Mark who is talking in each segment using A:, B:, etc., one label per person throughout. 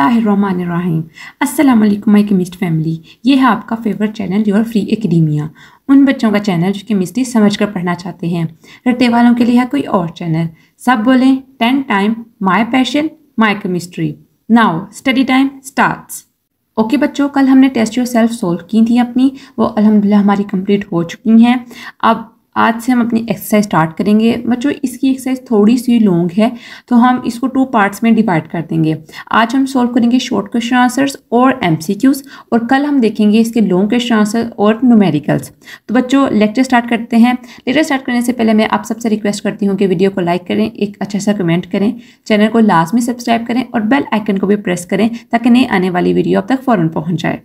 A: बिसमीम अस्सलाम माई chemist family ये है आपका favourite channel your free academia उन बच्चों का चैनल जो केमिस्ट्री समझ कर पढ़ना चाहते हैं रटे वालों के लिए है कोई और चैनल सब बोलें ten time my passion my chemistry now study time start okay बच्चों कल हमने टेस्ट योर सेल्फ सोल्व की थी अपनी वो अलहमदिल्ला हमारी कम्प्लीट हो चुकी हैं अब आज से हम अपनी एक्सरसाइज स्टार्ट करेंगे बच्चों इसकी एक्सरसाइज थोड़ी सी लॉन्ग है तो हम इसको टू पार्ट्स में डिवाइड कर देंगे आज हम सॉल्व करेंगे शॉर्ट क्वेश्चन आंसर्स और एम और कल हम देखेंगे इसके लॉन्ग क्वेश्चन आंसर और न्यूमेरिकल्स तो बच्चों लेक्चर स्टार्ट करते हैं लेक्चर स्टार्ट करने से पहले मैं आप सबसे रिक्वेस्ट करती हूँ कि वीडियो को लाइक करें एक अच्छा सा कमेंट करें चैनल को लास्ट में सब्सक्राइब करें और बेल आइकन को भी प्रेस करें ताकि नई आने वाली वीडियो अब तक फ़ौरन पहुँच जाए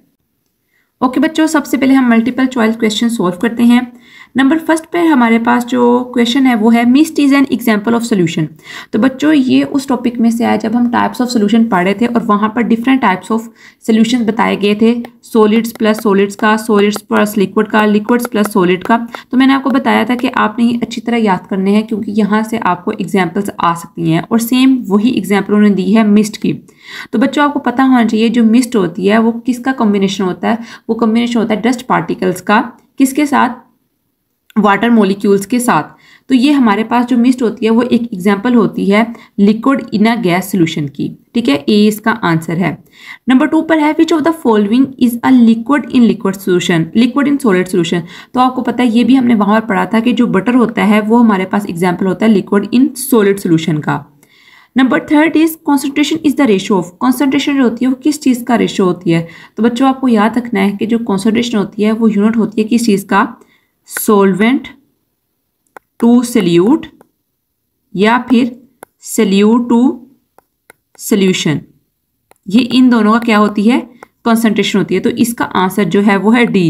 A: ओके बच्चों सबसे पहले हम मल्टीपल चॉइस क्वेश्चन सॉल्व करते हैं नंबर फर्स्ट पे हमारे पास जो क्वेश्चन है वो है mist is an example of solution तो बच्चों ये उस टॉपिक में से आया जब हम टाइप्स ऑफ सॉल्यूशन पढ़ रहे थे और वहाँ पर डिफरेंट टाइप्स ऑफ सोल्यूशन बताए गए थे सोलिड्स प्लस सोलिड्स का सोलिड्स प्लस लिक्विड का लिक्विड्स प्लस सोलिड का तो मैंने आपको बताया था कि आपने ये अच्छी तरह याद करने हैं क्योंकि यहाँ से आपको एग्जाम्पल्स आ सकती हैं और सेम वही एग्जाम्पल उन्होंने दी है मिस्ट की तो बच्चों आपको पता होना चाहिए जो मिस्ट होती है वो किसका कॉम्बिनेशन होता है वो कॉम्बिनेशन होता है डस्ट पार्टिकल्स का किसके साथ वाटर मोलिक्यूल्स के साथ तो ये हमारे पास जो मिस्ट होती है वो एक एग्जाम्पल होती है liquid in a gas solution की ठीक है ए इसका आंसर है नंबर टू पर है which of the following is a liquid in liquid solution liquid in solid solution तो आपको पता है ये भी हमने वहाँ पर पढ़ा था कि जो बटर होता है वो हमारे पास एग्जाम्पल होता है लिक्विड इन सोलिड सोल्यूशन का number third is concentration is the ratio of concentration जो होती है वो किस चीज़ का रेशो होती है तो बच्चों आपको याद रखना है कि जो कॉन्सेंट्रेशन होती है वो यूनिट होती है किस चीज़ का सोलवेंट टू सल्यूट या फिर सल्यूट टू सल्यूशन ये इन दोनों का क्या होती है कंसंट्रेशन होती है तो इसका आंसर जो है वो है D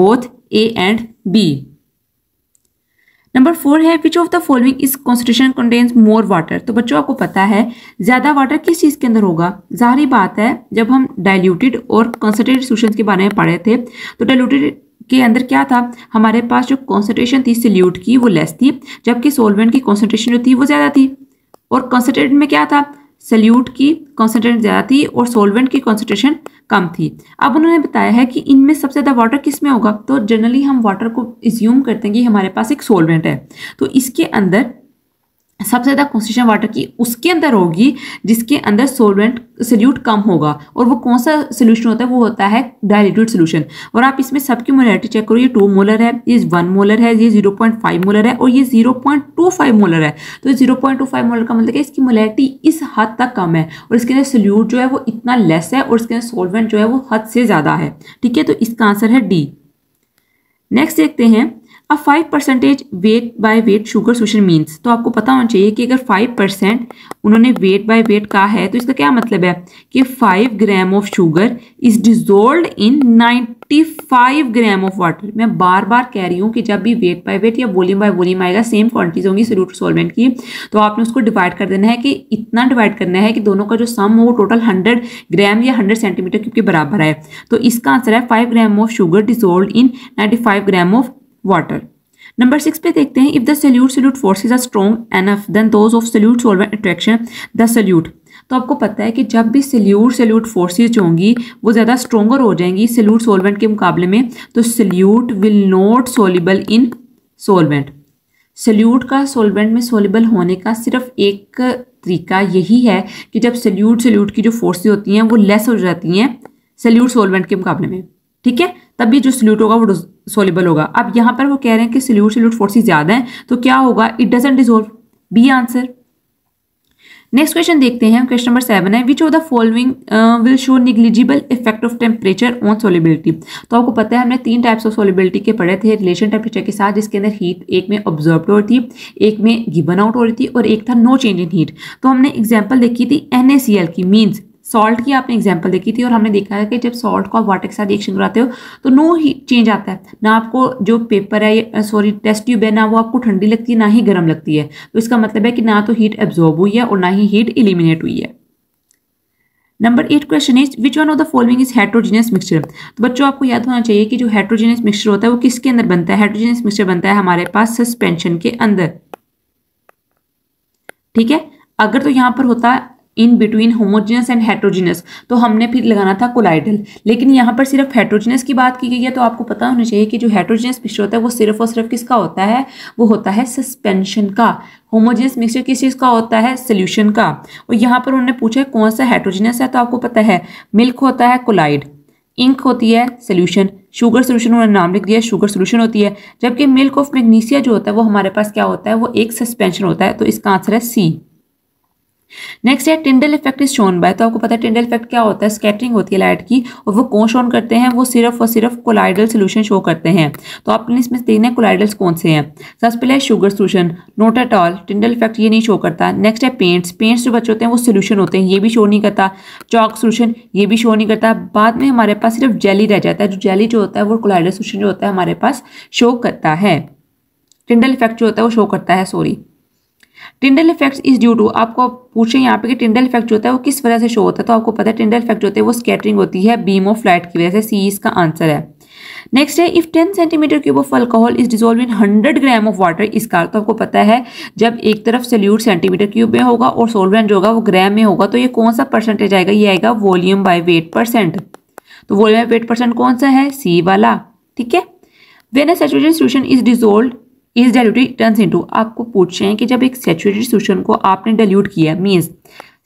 A: both A and B number four है which of the following is concentration contains more water तो बच्चों आपको पता है ज़्यादा वाटर किस चीज़ के अंदर होगा जाहरी बात है जब हम डायल्यूटेड और कॉन्सेंट्रेटेड सोल्यूशन के बारे में पढ़ रहे थे तो डायल्यूटेड के अंदर क्या था हमारे पास जो कॉन्सेंट्रेशन थी सिल्यूट की वो लेस थी जबकि सोलवेंट की कॉन्सेंट्रेशन जो थी वो ज़्यादा थी और कॉन्सेंट्रेट में क्या था सल्यूट की कॉन्सेंट्रेशन ज़्यादा थी और सोलवेंट की कॉन्सेंट्रेशन कम थी अब उन्होंने बताया है कि इनमें सबसे ज़्यादा वाटर किस में होगा तो जनरली हम वाटर को इज्यूम करते हैं कि हमारे पास एक सोलवेंट है तो इसके अंदर सबसे ज़्यादा कॉन्सेशन वाटर की उसके अंदर होगी जिसके अंदर सोलवेंट सोल्यूट कम होगा और वो कौन सा सोल्यूशन होता है वो होता है डायल्यूटेड सोल्यूशन और आप इसमें सबकी मोलरिटी चेक करो ये टू मोलर है ये वन मोलर है ये जीरो पॉइंट फाइव मोलर है और ये zero point two five molar है तो zero point two five molar का मतलब है इसकी मोलरिटी इस हद तक कम है और इसके अंदर सोल्यूट जो है वो इतना लेस है और इसके अंदर सोलवेंट जो है वो हद से ज़्यादा है ठीक है तो इसका आंसर है डी नेक्स्ट देखते हैं अब five percentage weight by weight sugar solution means तो आपको पता होना चाहिए कि अगर फाइव परसेंट उन्होंने वेट बाय वेट कहा है तो इसका क्या मतलब है कि five gram of sugar is dissolved in ninety five gram of water मैं बार बार कह रही हूँ कि जब भी वेट बाय वेट या वॉल्यूम बाय वॉल्यूम आएगा सेम क्वान्टिटीज होंगी सल्यूट सॉल्वेंट की तो आपने उसको डिवाइड कर देना है कि इतना डिवाइड करना है कि दोनों का जो सम हो वो टोटल हंड्रेड ग्राम या हंड्रेड सेंटीमीटर क्योंकि बराबर है तो इसका आंसर है five gram of sugar dissolve in ninety five gram of water number six पे देखते हैं if the solute force forces are strong enough then those of solute solvent attraction the solute तो आपको पता है कि जब भी सल्यूट सल्यूट फोर्सेज जो होंगी वो ज़्यादा स्ट्रोंगर हो जाएंगी सल्यूट सोलवेंट के मुकाबले में तो solute will not soluble in solvent solute का सोलवेंट में सोलिबल होने का सिर्फ एक तरीका यही है कि जब सल्यूट सल्यूट की जो फोर्सेज होती हैं वो लेस हो जाती हैं सल्यूट सोलवेंट के मुकाबले में ठीक है तब भी जो सोल्यूट होगा वो सोलिबल होगा अब यहाँ पर वो कह रहे हैं कि सोल्यूट सोल्यूट फोर्सेज ज़्यादा हैं तो क्या होगा it doesn't dissolve B answer next question देखते हैं क्वेश्चन नंबर सेवन है which of the following will show negligible effect of temperature on solubility तो आपको पता है हमने तीन टाइप्स ऑफ सोलिबिलिटी के पढ़े थे रिलेशन टेम्परेचर के साथ जिसके अंदर हीट एक में ऑब्जर्व हो रही थी एक में गिवन आउट हो रही थी और एक था नो चेंज इन हीट तो हमने एग्जाम्पल देखी थी एन की मीन्स सॉल्ट की आपने एग्जाम्पल देखी थी और हमने देखा है कि जब सॉल्ट को आप वाटर के साथ रिएक्शन कराते हो तो नो ही चेंज आता है ना आपको जो पेपर है सॉरी टेस्ट ट्यूब है ना वो आपको ठंडी लगती है ना ही गर्म लगती है तो इसका मतलब है कि ना तो हीट एब्जॉर्ब हुई है और ना ही हीट इलिमिनेट हुई है number eight question is which one of the following is heterogeneous mixture तो बच्चों आपको याद होना चाहिए कि जो हाइड्रोजीनियस मिक्सचर होता है वो किसके अंदर बनता है हाइड्रोजीनियस मिक्सचर बनता है हमारे पास सस्पेंशन के अंदर ठीक है अगर तो यहाँ पर होता in between homogeneous and heterogeneous तो हमने फिर लगाना था कोलाइडल लेकिन यहाँ पर सिर्फ हेट्रोजिनस की बात की गई है तो आपको पता होना चाहिए कि जो हेट्रोजिनस मिक्सचर होता है वो सिर्फ और सिर्फ किसका होता है वो होता है सस्पेंशन का होमोजिनस मिक्सचर किस चीज़ का होता है सोल्यूशन का और यहाँ पर उन्होंने पूछा कौन सा हेट्रोजिनस है तो आपको पता है मिल्क होता है कोलाइड इंक होती है सोल्यूशन शुगर सोल्यूशन उन्होंने नाम लिख दिया शुगर सोल्यूशन होती है जबकि मिल्क ऑफ मैग्नीशिया जो होता है वो हमारे पास क्या होता है वो एक सस्पेंशन होता है तो इसका आंसर है सी नेक्स्ट है Tyndall effect is shown by तो आपको पता है टिंडल इफेक्ट क्या होता है स्कैटरिंग होती है लाइट की और वो कौन शोन करते हैं वो सिर्फ और सिर्फ कोलाइडल सोल्यूशन शो करते हैं तो आपने इसमें तीन है कोलाइडल्स कौन से हैं सबसे पहले है sugar solution not at all Tyndall effect ये नहीं शो करता नेक्स्ट है पेंट्स पेंट्स जो बच्चे होते हैं वो सोल्यूशन होते हैं ये भी शो नहीं करता चौक सोल्यूशन ये भी शो नहीं करता बाद में हमारे पास सिर्फ जेली रह जाता है जो जेली जो होता है वो कोलाइडल सोल्यूशन जो होता है हमारे पास शो करता है टिंडल इफेक्ट जो होता है वो शो करता है sorry Tyndall effect is due to आपको पूछे यहाँ पे कि टिंडल इफेक्ट जो होता है वो किस वजह से शो होता है तो आपको पता है टिंडल इफेक्ट जो होता है वो स्कैटरिंग होती है बीम ऑफ लाइट की वजह से सी इसका आंसर है नेक्स्ट है if ten centimetre cube of alcohol is dissolve in hundred gram of water इसका तो आपको पता है जब एक तरफ सेल्यूट सेंटीमीटर क्यूब में होगा और सोलवेंट जो होगा वो ग्राम में होगा तो ये कौन सा परसेंटेज आएगा ये आएगा वॉल्यूम बाय वेट परसेंट तो वॉल्यूम बाय वेट परसेंट कौन सा है सी वाला ठीक है when a saturated solution is dissolve is diluted turns into आपको पूछ रहे हैं कि जब एक सेचुरेटेड सोल्यूशन को आपने डायल्यूट किया मींस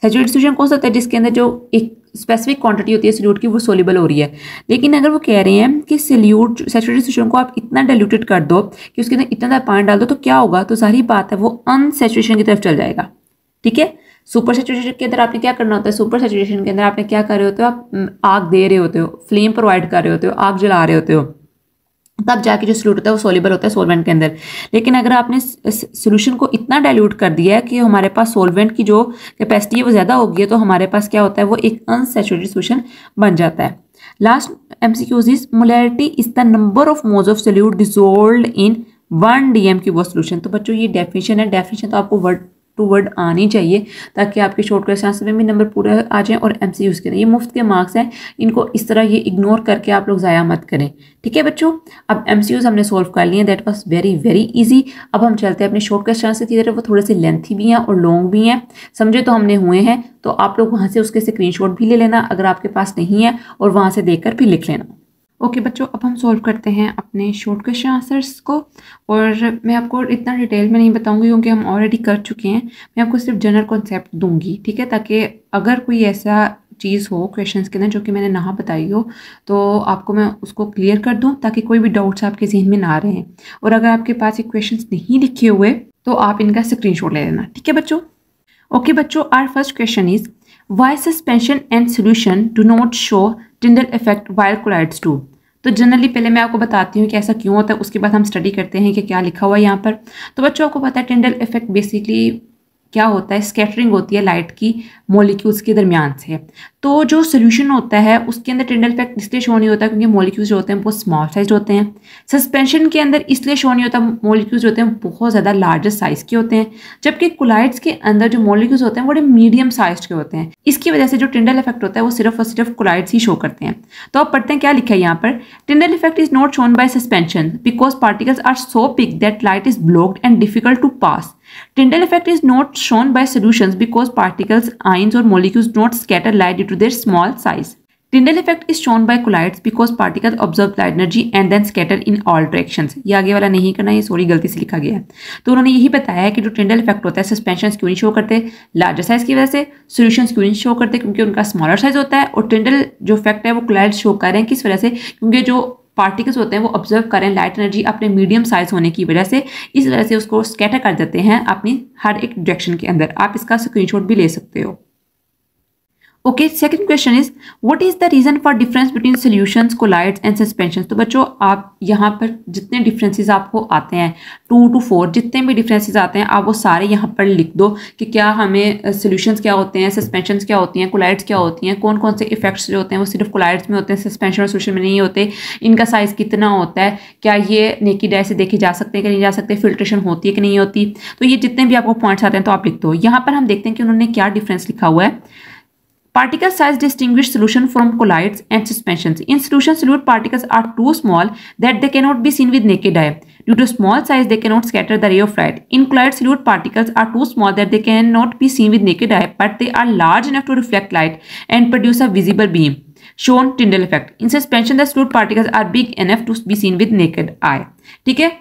A: सेचुरेटेड सोल्यूशन कौन सा होता है जिसके अंदर जो एक स्पेसिफिक क्वांटिटी होती है सोल्यूट की वो सोलेबल हो रही है लेकिन अगर वो कह रहे हैं कि सोल्यूट सेचुरेटेड सोल्यूशन को आप इतना डायल्यूटेड कर दो कि उसके अंदर इतना पानी डाल दो तो क्या होगा तो सारी बात है वो अनसेचुरेशन की तरफ चल जाएगा ठीक है सुपर सेचुरेशन के अंदर आपने क्या करना होता है सुपर सेचुरेशन के अंदर आपने क्या कर रहे होते हो आप आग दे रहे होते हो फ्लेम प्रोवाइड कर रहे होते हो आग जला रहे होते हो तब जाके जो सोल्यूट होता है वो सोलेबल होता है सोलवेंट के अंदर लेकिन अगर आपने सोल्यूशन को इतना डाइल्यूट कर दिया है कि हमारे पास सोलवेंट की जो कैपेसिटी है वो ज़्यादा होगी है तो हमारे पास क्या होता है वो एक अनसेचुरेटेड सोल्यूशन बन जाता है last M C Qs is molarity is the number of moles of solute dissolved in one D M cube solution तो बच्चों ये डेफिनेशन है डेफिनेशन तो आपको वर्ड टू वर्ड आनी चाहिए ताकि आपके क्वेश्चन आंसर में भी नंबर पूरा आ जाए और एम सी यूज़ करें ये मुफ्त के मार्क्स हैं इनको इस तरह ये इग्नोर करके आप लोग ज़ाया मत करें ठीक है बच्चों अब एम सी यूज़ हमने सोल्व कर लिए हैं that was very very easy अब हम चलते हैं अपने क्वेश्चन आंसर की तरफ वो थोड़े से लेंथी भी हैं और लॉन्ग भी हैं समझे तो हमने हुए हैं तो आप लोग वहाँ से उसके स्क्रीन भी ले लेना अगर आपके पास नहीं है और वहाँ से देख भी लिख लेना ओके okay, बच्चों अब हम सॉल्व करते हैं अपने शॉर्ट क्वेश्चन आंसर्स को और मैं आपको इतना डिटेल में नहीं बताऊंगी क्योंकि हम ऑलरेडी कर चुके हैं मैं आपको सिर्फ जनरल कॉन्सेप्ट दूंगी ठीक है ताकि अगर कोई ऐसा चीज़ हो क्वेश्चन के अंदर जो कि मैंने ना बताई हो तो आपको मैं उसको क्लियर कर दूँ ताकि कोई भी डाउट्स आपके जहन में ना रहें और अगर आपके पास ये क्वेश्चन नहीं लिखे हुए तो आप इनका स्क्रीन ले लेना ठीक है बच्चों ओके बच्चों our first question is why suspension and solution do not show Tyndall effect while colloids do तो जनरली पहले मैं आपको बताती हूँ कि ऐसा क्यों होता है उसके बाद हम स्टडी करते हैं कि क्या लिखा हुआ है यहाँ पर तो बच्चों आपको पता है टिंडल इफेक्ट बेसिकली क्या होता है स्कैटरिंग होती है लाइट की मोलिक्यूल्स के दरमियान से तो जो सोल्यूशन होता है उसके अंदर टेंडल इफेक्ट इसलिए शो नहीं होता क्योंकि मोलिक्यूल्स जो होते हैं बहुत स्मॉल साइज होते हैं सस्पेंशन के अंदर इसलिए शो नहीं होता मोलिक्यूल्स जो होते हैं बहुत ज़्यादा लार्जेस्ट साइज के होते हैं जबकि कुलाइड्स के अंदर जो मोलिक्यूल्स होते हैं बड़े मीडियम साइज के होते हैं इसकी वजह से जो टेंडल इफेक्ट होता है वो सिर्फ और सिर्फ कुलाइड्स ही शो करते हैं तो आप पढ़ते हैं क्या लिखा है यहाँ पर Tyndall effect is not shown by suspension because particles are so big that light is blocked and difficult to pass Tyndall effect is not shown by solutions because particles, ions or molecules do not scatter light due to their small size. Tyndall effect is shown by collides because particles absorb light energy and then scatter in all directions. ये आगे वाला नहीं करना है sorry गलती से लिखा गया है तो उन्होंने यही बताया है कि जो टिंडल इफेक्ट होता है सस्पेंशन क्यों नहीं शो करते लार्जर साइज की वजह से सोल्यूशन क्यों नहीं शो करते क्योंकि उनका स्मॉलर साइज होता है और टिंडल जो इफेक्ट है वो कोलाइड शो कर रहे हैं किस वजह से क्योंकि जो पार्टिकल्स होते हैं वो ऑब्जर्व करें लाइट एनर्जी अपने मीडियम साइज होने की वजह से इस वजह से उसको स्कैटर कर देते हैं अपनी हर एक डायरेक्शन के अंदर आप इसका स्क्रीनशॉट भी ले सकते हो okay second question is what is the reason for difference between solutions colloids and suspension तो बच्चों आप यहाँ पर जितने डिफरेंसेस आपको आते हैं टू टू फोर जितने भी डिफरेंसेस आते हैं आप वो सारे यहाँ पर लिख दो कि क्या हमें सोल्यूशंस क्या होते हैं सस्पेंशन क्या होती हैं कोलाइड्स क्या होती हैं कौन कौन से इफेक्ट्स जो होते हैं वो सिर्फ कोलाइड्स में होते हैं सस्पेंशन और सोल्यूशन में नहीं होते इनका साइज़ कितना होता है क्या ये नेकी डाय से देखे जा सकते हैं कि नहीं जा सकते फिल्ट्रेशन होती है कि नहीं होती तो ये जितने भी आपको पॉइंट्स आते हैं तो आप लिख दो यहाँ पर हम देखते हैं कि उन्होंने क्या डिफरेंस लिखा हुआ है Particle size distinguishes solution from colloids and suspensions. In solution, solute particles are too small that they cannot be seen with naked eye. Due to small size, they cannot scatter the ray of light. In colloid, solute particles are too small that they cannot be seen with naked eye, but they are large enough to reflect light and produce a visible beam. Shown Tyndall effect. In suspension, the solute particles are big enough to be seen with naked eye. ठीक है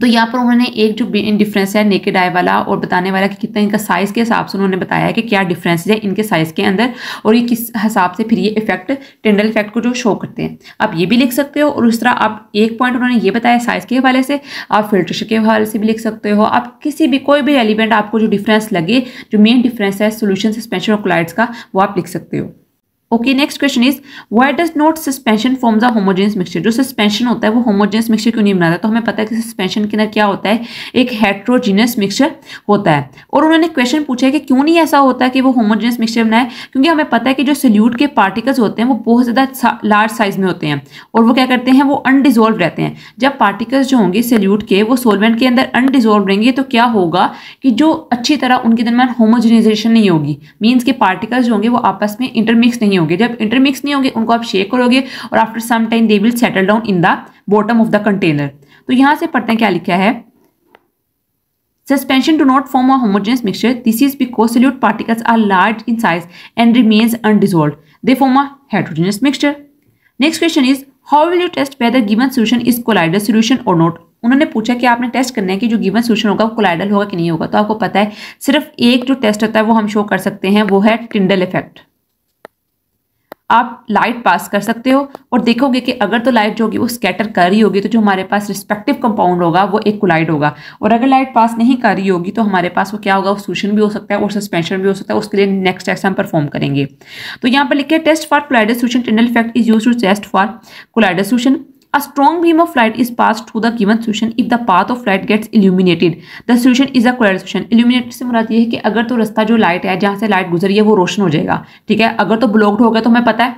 A: तो यहाँ पर उन्होंने एक जो difference है naked eye वाला और बताने वाला कि कितना इनका साइज़ के हिसाब से उन्होंने बताया है कि क्या डिफरेंस है इनके साइज़ के अंदर और ये किस हिसाब से फिर ये इफेक्ट टेंडल इफेक्ट को जो शो करते हैं आप ये भी लिख सकते हो और उस तरह आप एक पॉइंट उन्होंने ये बताया साइज़ के हवाले से आप फिल्ट्रेशन के हवाले से भी लिख सकते हो आप किसी भी कोई भी एलिमेंट आपको जो डिफरेंस लगे जो मेन डिफरेंस है सोल्यूशन सस्पेंशन और क्लाइड्स का वो आप लिख सकते हो okay next question is why does not suspension form the homogeneous mixture जो सस्पेंशन होता है वो होमोजेनस मिक्सचर क्यों नहीं बनाता तो हमें पता है कि सस्पेंशन के अंदर क्या होता है एक हेट्रोजीनियस मिक्सचर होता है और उन्होंने क्वेश्चन पूछा है कि क्यों नहीं ऐसा होता है कि वो होमोजेनस मिक्सचर बनाए क्योंकि हमें पता है कि जो सल्यूट के पार्टिकल्स होते हैं वो बहुत ज़्यादा लार्ज साइज में होते हैं और वो क्या करते हैं वो अनडिजोल्व रहते हैं जब पार्टिकल्स जो होंगे सल्यूट के वो सोलवेंट के अंदर अनडिजोल्व रहेंगे तो क्या होगा कि जो अच्छी तरह उनके दरमियान होमोजेनाइजेशन नहीं होगी मीन्स के पार्टिकल्स जो होंगे वो आपस में इंटरमिक्स नहीं नहीं होंगे जब इंटरमिक्स नहीं होंगे उनको आप शेक करोगे और after some time they will settle down in the bottom of the container तो यहां से पढ़ते हैं क्या लिखा है suspension do not form a homogeneous mixture this is because solute particles are large in size and remains undissolve they form a heterogeneous mixture next question is how will you test whether given solution is colloidal solution और not उन्होंने पूछा कि आपने test करना है कि जो given solution होगा वो कोलाइडल होगा कि नहीं होगा तो आपको पता है सिर्फ एक जो टेस्ट होता है वो हम शो कर सकते हैं वो है टिंडल इफेक्ट आप लाइट पास कर सकते हो और देखोगे कि अगर तो लाइट जो होगी वो स्कैटर कर रही होगी तो जो हमारे पास रिस्पेक्टिव कंपाउंड होगा वो एक कोलाइड होगा और अगर लाइट पास नहीं कर रही होगी तो हमारे पास वो क्या होगा सूशन भी हो सकता है और सस्पेंशन भी हो सकता है उसके लिए नेक्स्ट टेस्ट हम परफॉर्म करेंगे तो यहाँ पर लिखे test for colloidal solution Tyndall effect is use to test for colloidal A strong beam of light is passed through the given solution if the path of light gets illuminated. The solution is a coherent solution. Illuminated से मुराद ये है कि अगर तो रास्ता जो light है जहाँ से लाइट गुजरी है वो रोशन हो जाएगा ठीक है अगर तो ब्लॉक्ड होगा तो हमें पता है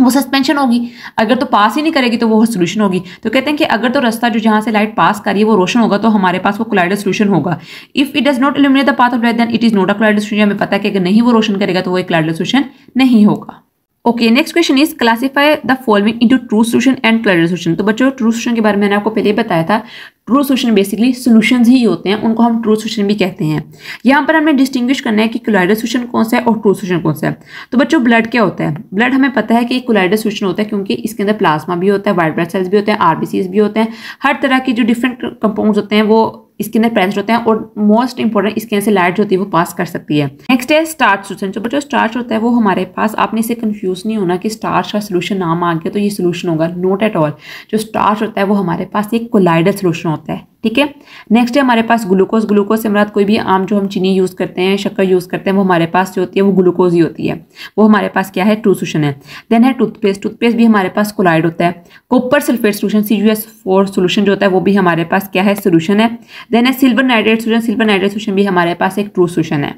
A: वो सस्पेंशन होगी अगर तो पास ही नहीं करेगी तो वो सोल्यूशन होगी तो कहते हैं कि अगर तो रास्ता जो जहाँ से लाइट पास करिए वो रोशन होगा तो हमारे पास वो कोलाइडर सोल्यूशन होगा if it does not illuminate the path of light then it is not a colloidal solution हमें पता है कि अगर नहीं वो रोशन करेगा तो वो एक कोलाइडर सोल्यूशन नहीं होगा okay next question is classify the following into true solution and colloidal solution तो बच्चों ट्रू सॉल्यूशन के बारे में मैंने आपको पहले बताया था ट्रू सॉल्यूशन बेसिकली सोल्यूशन ही होते हैं उनको हम ट्रू सॉल्यूशन भी कहते हैं यहाँ पर हमें डिस्टिंग्विश करना है कि कोलाइडल सॉल्यूशन कौन सा है और ट्रू सॉल्यूशन कौन सा है तो बच्चों ब्लड क्या होता है ब्लड हमें पता है कि कोलाइडल सॉल्यूशन होता है क्योंकि इसके अंदर प्लाज्मा भी होता है वाइट ब्लड सेल्स भी होते हैं आरबीसीज भी होते हैं हर तरह के जो डिफरेंट कंपाउंड होते हैं वो इसके अंदर प्रेजेंट होते हैं और मोस्ट इंपॉर्टेंट इसके से लाइट जो होती है वो पास कर सकती है नेक्स्ट है स्टार्च तो सोल्यूशन जो बच्चों स्टार्च होता है वो हमारे पास आपने इसे कंफ्यूज नहीं होना कि स्टार्च का सोल्यूशन नाम आ गया तो ये सोल्यूशन होगा नोट एट ऑल जो स्टार्च होता है वो हमारे पास एक कोलाइडल सोल्यूशन होता है ठीक है नेक्स्ट है हमारे पास ग्लूकोज ग्लूकोज से हमारा कोई भी आम जो हम चीनी यूज़ करते हैं शक्कर यूज़ करते हैं वो हमारे पास जो होती है वो ग्लूकोज ही होती है वो हमारे पास क्या है ट्रू सोल्यूशन है देन है टूथपेस्ट टूथपेस्ट भी हमारे पास कोलाइड होता है copper sulphate solution C U S four solution जो होता है वो भी हमारे पास क्या है सोल्यूशन है देन है silver nitrate solution silver nitrate solution भी हमारे पास एक ट्रू सोल्यूशन है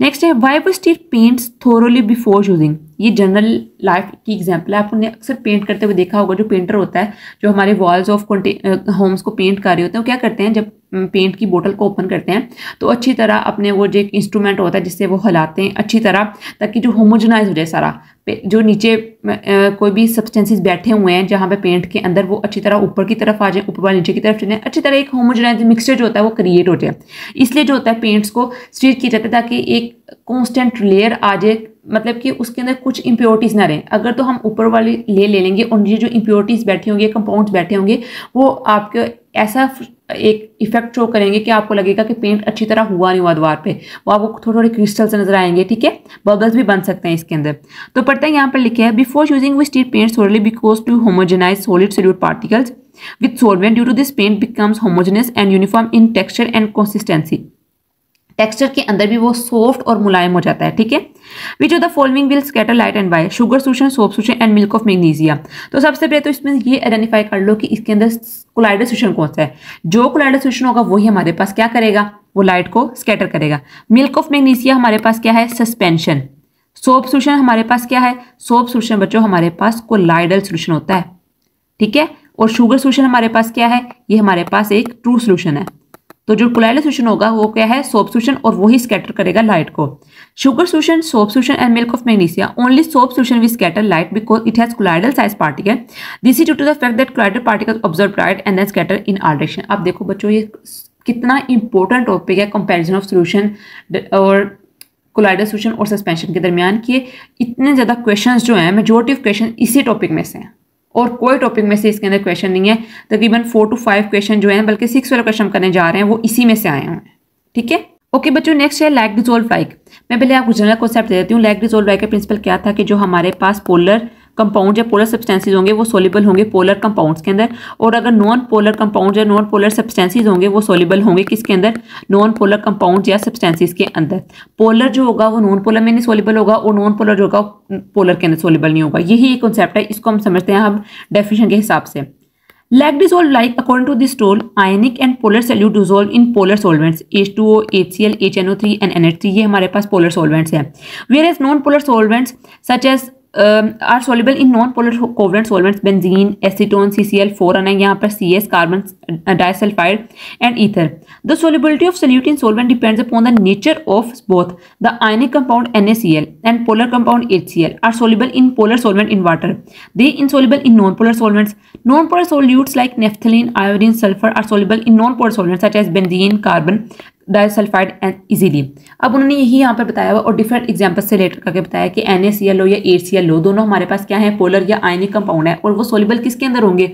A: नेक्स्ट है वाइव वो पेंट्स थोरोली बिफोर यूजिंग ये जनरल लाइफ की एग्जाम्पल है आपने अक्सर पेंट करते हुए देखा होगा जो पेंटर होता है जो हमारे वॉल्स ऑफ होम्स को पेंट कर रहे होते हैं वो क्या करते हैं जब पेंट की बोतल को ओपन करते हैं तो अच्छी तरह अपने वो जो एक इंस्ट्रूमेंट होता है जिससे वो हिलाते हैं अच्छी तरह ताकि जो होमोजनाइज हो जाए सारा जो नीचे कोई भी सब्सटेंसेस बैठे हुए हैं जहाँ पे पेंट के अंदर वो अच्छी तरह ऊपर की तरफ आ जाए ऊपर वाले नीचे की तरफ चले अच्छी तरह एक होमोजनाइज मिक्सचर जो होता है वो क्रिएट हो जाए इसलिए जो होता है पेंट्स को स्ट्रीट किया जाता है ताकि एक कॉन्स्टेंट लेयर आ जाए मतलब कि उसके अंदर कुछ इम्प्योरिटीज़ ना रहें अगर तो हम ऊपर वाले ले ले लेंगे और ये जो इम्प्योरिटीज़ बैठी होंगे कंपाउंड्स बैठे होंगे वो आपके ऐसा एक इफेक्ट शो करेंगे कि आपको लगेगा कि पेंट अच्छी तरह हुआ नहीं हुआ द्वार पे वो आपको थोड़े थोड़े क्रिस्टल्स नजर आएंगे ठीक है बबल्स भी बन सकते हैं इसके अंदर तो पढ़ते हैं यहाँ पर लिखे है before using which stirred paint thoroughly because to homogenize solid solute particles with solvent due to this paint becomes homogeneous and uniform in texture and consistency texture के अंदर भी वो सॉफ्ट और मुलायम हो जाता है ठीक है which of the following will scatter light and why sugar solution soap solution and milk of magnesia तो सबसे पहले तो इसमें ये आइडेंटिफाई कर लो कि इसके अंदर कोलाइडर सूशन कौन सा है जो कोलाइडर सूशन होगा वही हमारे पास क्या करेगा वो लाइट को स्कैटर करेगा मिल्क ऑफ मैग्नीजिया हमारे पास क्या है सस्पेंशन सोप सूशन हमारे पास क्या है सोप सूशन बच्चों हमारे पास कोलाइडल सोल्यूशन होता है ठीक है और शुगर सोल्यूशन हमारे पास क्या है ये हमारे पास एक ट्रू सोल्यूशन है तो जो कुलाइल सूशन होगा वो क्या है सोप सूशन और वही स्कैटर करेगा लाइट को sugar solution soap solution and milk of magnesia only soap solution will scatter light because it has colloidal size particle this is due to the fact that colloidal particle observe light and then scatter in all direction आप देखो बच्चों ये कितना important topic है comparison of solution और colloidal solution और suspension के दरमियान कि इतने ज़्यादा क्वेश्चंस जो हैं मेजोरिटी ऑफ क्वेश्चन इसी टॉपिक में से हैं और कोई टॉपिक में से इसके अंदर क्वेश्चन नहीं है तकरीबन फोर टू फाइव क्वेश्चन जो है बल्कि सिक्स वाला क्वेश्चन करने जा रहे हैं वो इसी में से आए हुए हैं ठीक है ओके बच्चों नेक्स्ट है लाइक डिजोल्व लाइक मैं पहले आपको जनरल कॉन्सेप्ट दे देती हूँ लाइक डिजोल्व लाइक का प्रिंसिपल क्या था कि जो हमारे पास पोलर कंपाउंड या पोलर सब्सटेंसीज होंगे वो सोलेबल होंगे पोलर कंपाउंड्स के अंदर और अगर नॉन पोलर कंपाउंड या नॉन पोलर सब्सटेंसीज होंगे वो सोलेबल होंगे किसके अंदर नॉन पोलर कंपाउंड या सब्सटेंसीज के अंदर पोलर जो होगा वो नॉन पोलर में नहीं सोलेबल होगा और नॉन पोलर जो होगा पोलर के अंदर सोलेबल नहीं होगा यही एक कॉन्सेप्ट है इसको हम समझते हैं हम डेफिनेशन के हिसाब से like dissolve polar solute dissolve in polar solvents H two O H C L H N O three and N H three ये हमारे पास पोलर सोलवेंट्स हैं as non polar solvents such as are soluble in non polar covalent solvents benzene acetone C C L four आना है यहाँ पर C S carbon disulphide and ether the solubility of solute in solvent depends upon the nature of both the ionic compound N A C L and polar compound H C L are soluble in polar solvent in water they in soluble in non polar solvents non polar solutes like naphthalene iodine sulphur are soluble in non polar solvents such as benzene carbon disulphide easily अब उन्होंने यही यहाँ पर बताया हुआ और different example से related करके बताया कि एन या ए दोनों हमारे पास क्या है पोलर या आयनिक कंपाउंड है और वो सोलिबल किसके अंदर होंगे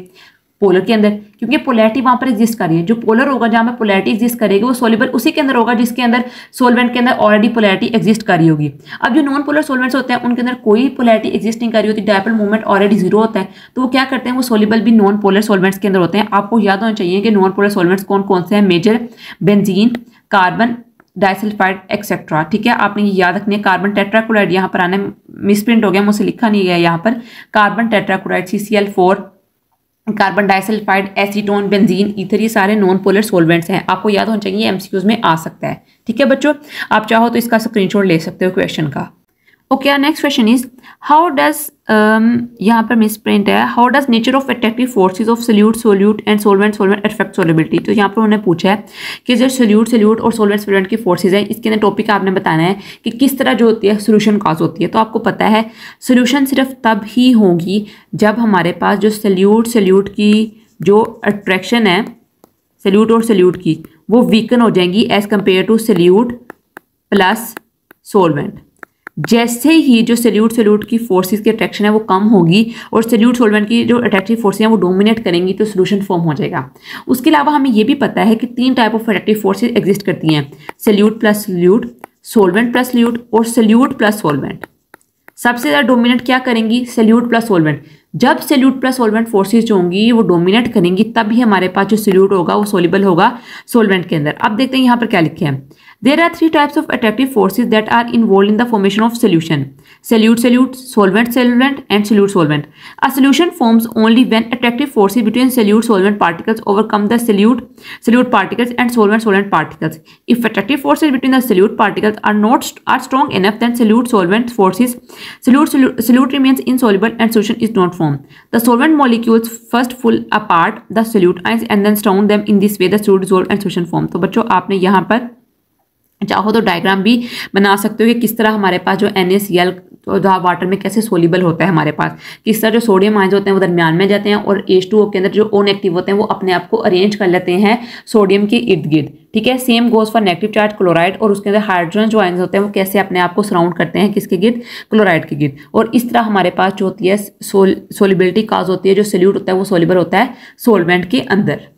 A: पोलर के अंदर क्योंकि पोलैरिटी वहाँ पर एग्जिस्ट कर रही है जो पोलर होगा जहाँ पर पोलैरिटी एग्जिस्ट करेगी वो सोलिबल उसी के अंदर होगा जिसके अंदर सोलवेंट के अंदर ऑलरेडी पोलैरिटी एग्जिस्ट कर रही होगी अब जो नॉन पोलर सोलवेंट्स होते हैं उनके अंदर कोई पोलैरिटी एग्जिस्ट नहीं कर रही होती डायपल मूवमेंट ऑलरेडी जीरो होता है तो वो क्या करते हैं वो सोलिबल भी नॉन पोलर सोलवेंट्स के अंदर होते हैं आपको याद होना चाहिए कि नॉन पोलर सोलवेंट्स कौन कौन से हैं major benzene carbon disulphide etcetera ठीक है आपने ये याद रखनी है कार्बन टेट्राक्लोराइड यहाँ पर आने मिसप्रिंट हो गया मुझसे लिखा नहीं गया यहाँ पर carbon tetrachloride C C L four carbon disulphide acetone benzene इधर ये सारे नॉन पोलर सोलवेंट्स हैं आपको याद होना चाहिए एमसीक्यूज में आ सकता है ठीक है बच्चों आप चाहो तो इसका स्क्रीनशॉट ले सकते हो क्वेश्चन का okay next question is how does यहाँ पर मिस प्रिंट है how does nature of attractive forces of solute solute and solvent solvent affect solubility तो यहाँ पर उन्होंने पूछा है कि जो सोल्यूट सोल्यूट और सोलवेंट सोलवेंट की फोर्सेज हैं इसके अंदर टॉपिक आपने बताना है कि किस तरह जो होती है सोल्यूशन काज होती है तो आपको पता है सोल्यूशन सिर्फ तब ही होगी जब हमारे पास जो सल्यूट सल्यूट की जो अट्रैक्शन है सल्यूट और सल्यूट की वो वीकन हो जाएंगी as compare to solute plus solvent जैसे ही जो सल्यूट सल्यूट की फोर्सेस की अट्रैक्शन है वो कम होगी और सल्यूट सोलवेंट की जो अट्रैक्टिव फोर्सेस हैं वो डोमिनेट करेंगी तो सोल्यूशन फॉर्म हो जाएगा उसके अलावा हमें ये भी पता है कि तीन type of attractive forces exist करती हैं solute plus solute solvent plus solute और सल्यूट प्लस सोलवेंट सबसे ज़्यादा डोमिनेट क्या करेंगी सल्यूट प्लस सोलवेंट जब सल्यूट प्लस सोलवेंट फोर्सेज जो होंगी वो डोमिनेट करेंगी तब ही हमारे पास जो सल्यूट होगा वो सोलिबल होगा सोलवेंट के अंदर अब देखते हैं यहाँ पर क्या लिखे हैं There are three types of attractive forces that are involved in the formation of solution. Solute-solute, solvent-solvent and solute-solvent. A solution forms only when attractive forces between solute-solvent particles overcome the solute, solute particles and solvent-solvent particles. If attractive forces between the solute particles are not are strong enough then solute-solvent forces, solute-solute solute remains insoluble and solution is not formed. The solvent molecules first pull apart the solute ions and then surround them in this way the solute dissolves and solution form. So, बच्चों आपने यहाँ पर चाहो तो diagram भी बना सकते हो कि किस तरह हमारे पास जो एन तो वाटर में कैसे सोलिबल होता है हमारे पास किस तरह जो सोडियम आयन होते हैं वो दरमियान में जाते हैं और एच टू ओ के अंदर जो ओन एक्टिव होते हैं वो अपने आप को अरेंज कर लेते हैं सोडियम के इर्द गिर्द ठीक है same goes for negative charge chloride और उसके अंदर हाइड्रोजन जो आयन होते हैं वो कैसे अपने आप को सराउंड करते हैं किसके गिर्द क्लोराइड के गिर्द और इस तरह हमारे पास जो होती है सोलिबिलिटी काज होती है जो सोल्यूट होता है वो सोलिबल होता है सोलमेंट के अंदर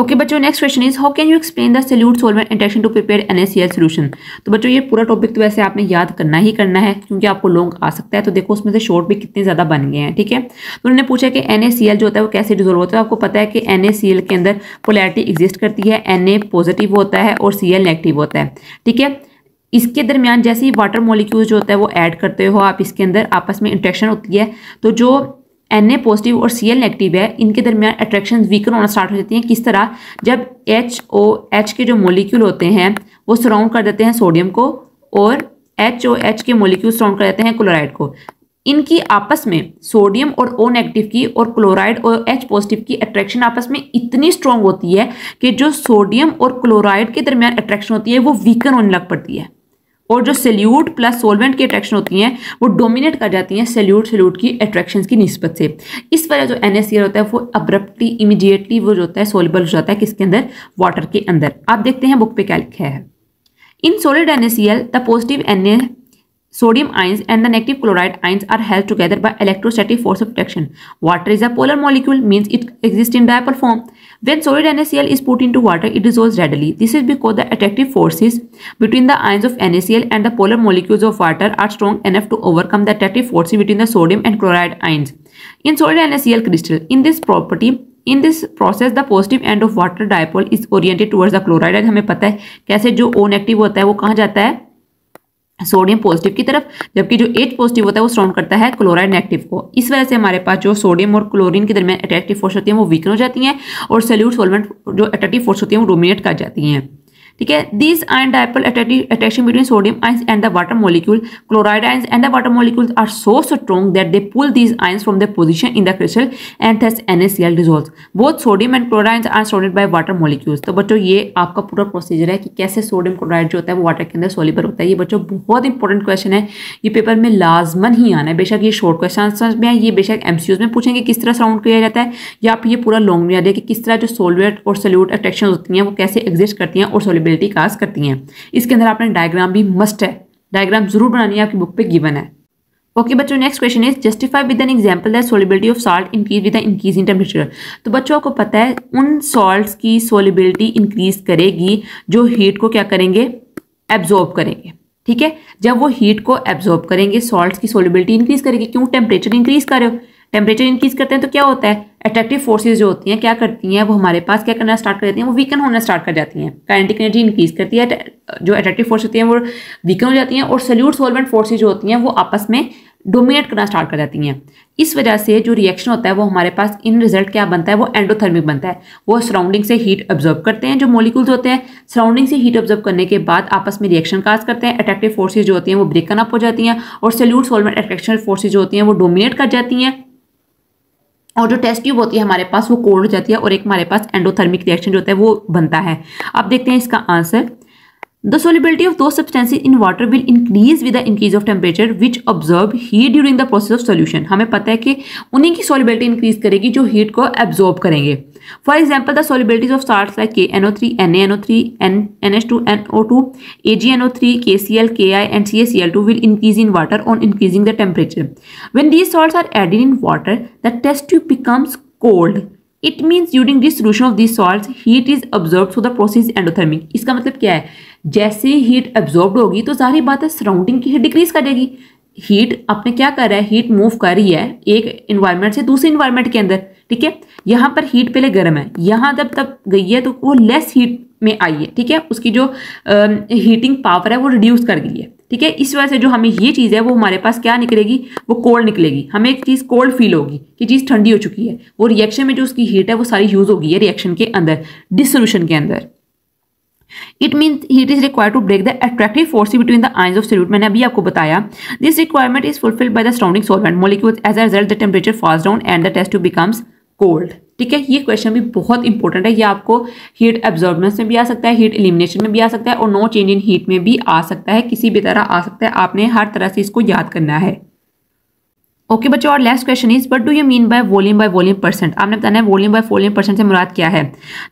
A: ओके बच्चों next question is how can you explain the solute solvent interaction to prepare an solution तो बच्चों ये पूरा टॉपिक तो वैसे आपने याद करना ही करना है क्योंकि आपको लॉन्ग आ सकता है तो देखो उसमें से शॉर्ट भी कितने ज़्यादा बन गए हैं ठीक है तो उन्होंने पूछा कि एन जो होता है वो कैसे डिजोल्व होता है आपको पता है कि एन के अंदर पोलैरिटी एग्जिस्ट करती है एन पॉजिटिव होता है और सी नेगेटिव होता है ठीक है इसके दरमियान जैसे ही वाटर मोलिक्यूल जो होता है वो ऐड करते हो आप इसके अंदर आपस में इंट्रेक्शन होती है तो जो एन ए पॉजिटिव और सी एल नेगेटिव है इनके दरमियान अट्रैक्शन वीकर होना स्टार्ट हो जाती हैं किस तरह जब एच ओ एच के जो मोलिक्यूल होते हैं वो सराउंड कर देते हैं सोडियम को और एच ओ एच के मोलिक्यूल सराउंड कर देते हैं क्लोराइड को इनकी आपस में सोडियम और ओ नेगेटिव की और क्लोराइड और एच पॉजिटिव की अट्रैक्शन आपस में इतनी स्ट्रांग होती है कि जो सोडियम और क्लोराइड के दरमियान अट्रैक्शन होती है वो वीकर होने लग पड़ती है और जो सेल्यूट प्लस सोलवेंट की अट्रैक्शन होती हैं वो डोमिनेट कर जाती हैं सेल्यूट सेल्यूट की अट्रैक्शन की नस्बत से इस वजह जो एन होता है वो अब्रप्टली इमीडिएटली वो जो होता है सोलबल हो जाता है किसके अंदर वाटर के अंदर आप देखते हैं बुक पे क्या लिखा है in solid N the positive end sodium ions and the negative chloride ions are held together by electrostatic force of attraction. Water is a polar molecule means it exists in dipole form. When solid NaCl is put into water, it dissolves readily. This is because the attractive forces between the ions of NaCl and the polar molecules of water are strong enough to overcome the attractive forces between the sodium and chloride ions. In solid NaCl crystal, in this property, in this process the positive end of water dipole is oriented towards the chloride हमें पता है कैसे जो O negative होता है वो कहाँ जाता है सोडियम पॉजिटिव की तरफ जबकि जो एच पॉजिटिव होता है वो स्ट्रॉन्ग करता है क्लोराइड नेगेटिव को इस वजह से हमारे पास जो सोडियम और क्लोरीन के दरमियान अट्रैक्टिव फोर्स होती है वो वीकन हो जाती हैं और सोल्यूट सोलमेंट जो अट्रैक्टिव फोर्स होती है वो डोमिनेट कर जाती हैं ठीक है this ion dipole attraction between sodium ions and the water molecule chloride ions and the water molecule are so strong that they pull these ions from the position in the crystal and N S L dissolve both sodium and chloride are surrounded by water molecules तो बच्चों ये आपका पूरा procedure है कि कैसे sodium chloride जो होता है वो वाटर के अंदर सोलिबर होता है ये बच्चों बहुत इंपॉर्टेंट क्वेश्चन है ये पेपर में लाजमन ही आना है बेशक ये शॉर्ट क्वेश्चन आंसर में ये बेशक एमसीयूज में पूछेंगे किस तरह साउंड किया जाता है या आप ये पूरा लॉन्ग में आ जाए कि किस तरह जो सोलवेट और सोल्यूट अट्रैक्शन होती हैं वो कैसे एग्जिस्ट करती हैं और सोलिबर प्रोफिटेबिलिटी कास्ट करती हैं इसके अंदर आपने डायग्राम भी मस्ट है डायग्राम जरूर बनानी है आपकी बुक पे गिवन है ओके बच्चों next question is justify with an example that solubility of salt increase with increase in temperature तो बच्चों को पता है उन सॉल्ट्स की सोलिबिलिटी इंक्रीज करेगी जो हीट को क्या करेंगे एब्जॉर्ब करेंगे ठीक है जब वो हीट को एब्जॉर्ब करेंगे सॉल्ट की सोलिबिलिटी इंक्रीज करेगी क्यों टेम्परेचर इंक्रीज कर रहे हो टेम्परेचर इंक्रीज करते हैं तो क्या होता है अट्रैक्टिव फोर्सेज जो होती हैं क्या करती हैं वो हमारे पास क्या करना स्टार्ट कर देती हैं वो वीकन होना स्टार्ट कर जाती हैं काइनेटिक एनर्जी इंक्रीज करती है जो अट्रैक्टिव फोर्स होती हैं वो वीकन हो जाती हैं और सल्यूट सोलवेंट फोर्सेज जो होती हैं वो आपस में डोमिनेट करना स्टार्ट कर जाती हैं इस वजह से जो रिएक्शन होता है वो हमारे पास इन रिजल्ट क्या बनता है वो एंडोथर्मिक बनता है वो सराउंडिंग से हीट ऑब्जर्व करते हैं जो मॉलिक्यूल्स होते हैं सराउंडिंग से हीट ऑब्जर्व करने के बाद आपस में रिएक्शन काज करते हैं अट्रैक्टिव फोर्सेज जो होती हैं वो ब्रेकन अप हो जाती हैं और सल्यूट सोलमेंट अट्रैक्शन फोर्सेज जो होती हैं वो डोमिनेट कर जाती हैं और जो टेस्ट ट्यूब होती है हमारे पास वो कोल्ड हो जाती है और एक हमारे पास एंडोथर्मिक रिएक्शन जो होता है वो बनता है अब देखते हैं इसका answer The solubility of those substances in water will increase with the increase of temperature which absorb heat during the process of solution. हमें पता है कि उन्हीं की solubility increase करेगी जो heat को absorb करेंगे For example, the solubilities of salts like KNO3, NaNO3, N, NH2, NO2, AgNO3, KCl, Ki and CaCl2 will increase in water on increasing the temperature. When these salts are added in water, the test tube becomes cold. It means during dissolution of these salts, heat is absorbed through the process endothermic. इसका मतलब क्या है जैसे heat absorb होगी तो सारी बात है सराउंडिंग की हीट डिक्रीज करेगी हीट आपने क्या कर रहा है हीट मूव कर रही है एक इन्वायरमेंट से दूसरे इन्वायरमेंट के अंदर ठीक है यहाँ पर हीट पहले गर्म है यहाँ जब तक गई है तो वो लेस हीट में आई है ठीक है उसकी जो हीटिंग हीटिंग पावर है वो रिड्यूस कर गई है ठीक है इस वजह से जो हमें ये चीज़ है वो हमारे पास क्या निकलेगी वो कोल्ड निकलेगी हमें एक चीज़ कोल्ड फील होगी कि चीज़ ठंडी हो चुकी है वो रिएक्शन में जो उसकी हीट है वो सारी यूज़ होगी है रिएक्शन के अंदर डिसोल्यूशन के अंदर it mean heat is require to break the attractive force between the ions of solute मैंने अभी आपको बताया this requirement is fulfilled by the surrounding solvent molecule as a result the temperature falls down and the test tube becomes cold ठीक है ये question भी बहुत important है ये आपको हीट एब्जॉर्बेंस में भी आ सकता है हीट इलिमिनेशन में भी आ सकता है और नो चेंज इन हीट में भी आ सकता है किसी भी तरह आ सकता है आपने हर तरह से इसको याद करना है ओके okay, बच्चों और last question is what do you mean by volume by volume percent आपने बताना है वॉल्यूम बाय वॉल्यूम परसेंट से मुराद क्या है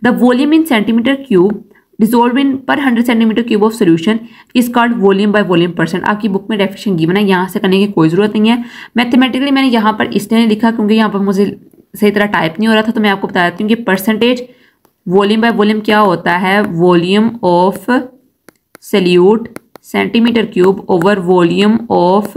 A: the volume in centimetre cube dissolve in per hundred centimetre cube of solution is called volume by volume percent आपकी book में definition given है यहाँ से करने की कोई ज़रूरत नहीं है मैथमेटिकली मैंने यहाँ पर इसलिए लिखा क्योंकि यहाँ पर मुझे सही तरह टाइप नहीं हो रहा था तो मैं आपको बता देती हूँ कि परसेंटेज वॉल्यूम बाय वॉल्यूम क्या होता है volume of solute centimetre cube over volume of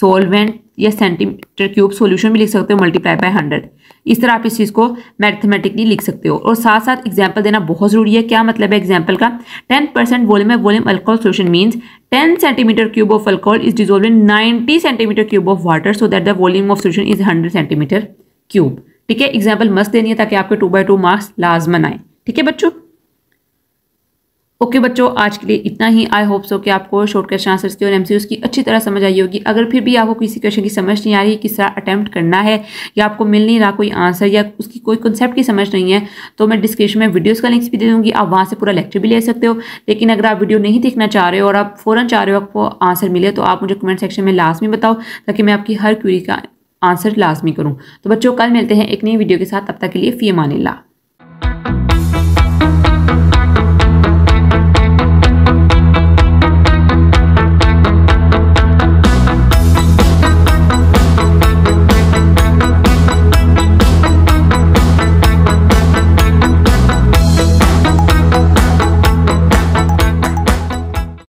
A: solvent या सेंटीमीटर क्यूब सॉल्यूशन भी लिख सकते हो मल्टीप्लाई बाय हंड्रेड इस तरह आप इस चीज़ को मैथमेटिकली लिख सकते हो और साथ साथ एग्जाम्पल देना बहुत ज़रूरी है क्या मतलब है एग्जाम्पल का टेन परसेंट वॉल्यूम है volume alcohol solution means ten centimetre cube of alcohol is dissolve in ninety centimetre cube of water so that the volume of solution is hundred centimetre cube ठीक है example मस्त देनी है ताकि आपके two by two marks लाजमन आए ठीक है बच्चों ओके okay, बच्चों आज के लिए इतना ही आई होप सो कि आपको शॉर्ट क्वेश्चन आंसर्स की और एमसीक्यूज की अच्छी तरह समझ आई होगी अगर फिर भी आपको किसी क्वेश्चन की समझ नहीं आ रही है किस तरह अटैम्प्ट करना है या आपको मिल नहीं रहा कोई आंसर या उसकी कोई कंसेप्ट की समझ नहीं है तो मैं डिस्क्रिप्शन में वीडियोज़ का लिंक्स भी दे दूँगी आप वहाँ से पूरा लेक्चर भी ले सकते हो लेकिन अगर आप वीडियो नहीं देखना चाह रहे हो और आप फ़ौरन चाह रहे हो आपको आंसर मिले तो आप मुझे कमेंट सेक्शन में लास्ट में बताओ ताकि मैं आपकी हर क्यूरी का आंसर लाजमी करूँ तो बच्चों कल मिलते हैं एक नई वीडियो के साथ तब तक के लिए फ़ी ला